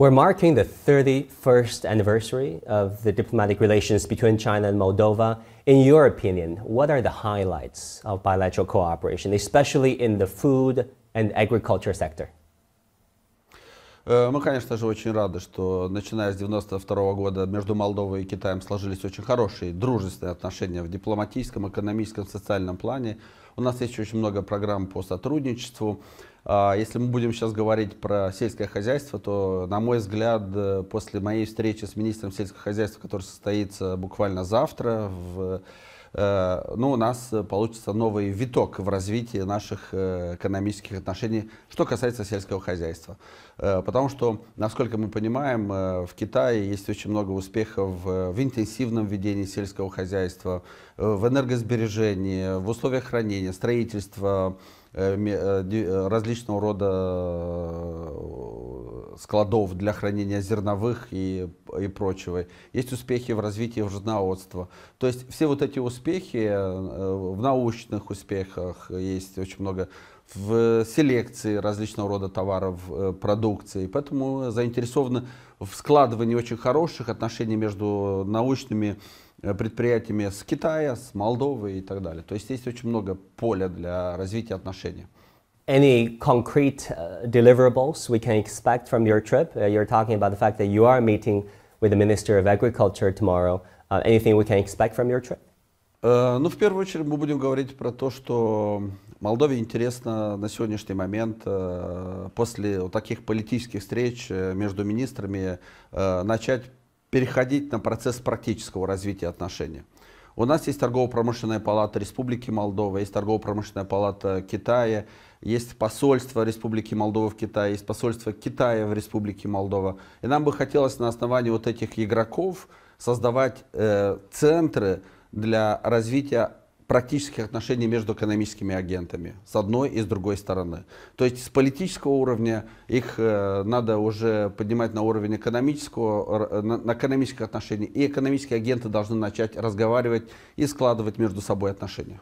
We're marking the 31st anniversary of the diplomatic relations between China and Moldova. In your opinion, what are the highlights of bilateral cooperation, especially in the food and agriculture sector? Э, мы, конечно же, очень рады, что начиная с 92 -го года между Молдовой и Китаем сложились очень хорошие дружественные отношения в дипломатическом, экономическом, социальном плане. У нас есть еще очень много программ по сотрудничеству. А, если мы будем сейчас говорить про сельское хозяйство, то, на мой взгляд, э, после моей встречи с министром сельского хозяйства, которая состоится буквально завтра в Э, ну, у нас получится новый виток в развитии наших э, экономических отношений, что касается сельского хозяйства. Э, потому что, насколько мы понимаем, в Китае есть очень много успехов в интенсивном ведении сельского хозяйства, в энергосбережении, в условиях хранения, строительства, различного рода складов для хранения зерновых и, и прочего. Есть успехи в развитии животноводства. То есть все вот эти успехи э, в научных успехах есть очень много в селекции различного рода товаров, э, продукции. Поэтому заинтересованы в складывании очень хороших отношений между научными э, предприятиями с Китая, с Молдовы и так далее. То есть есть очень много поля для развития отношений any concrete uh, deliverables we can expect from your trip? Uh, you're talking about the fact that you are meeting with the Minister of Agriculture tomorrow. Uh, anything we can expect from your trip? Э, ну, в первую очередь, мы будем говорить про то, что Молдове интересно на сегодняшний момент, э, после вот таких политических встреч э, между министрами, начать переходить на процесс практического развития отношений. У нас есть торгово-промышленная палата Республики Молдова, есть торгово-промышленная палата Китая, есть посольство Республики Молдова в Китае, есть посольство Китая в Республике Молдова. И нам бы хотелось на основании вот этих игроков создавать э, центры для развития практических отношений между экономическими агентами с одной и с другой стороны. То есть с политического уровня их э, надо уже поднимать на уровень экономического, э, на, на экономических отношений, и экономические агенты должны начать разговаривать и складывать между собой отношения.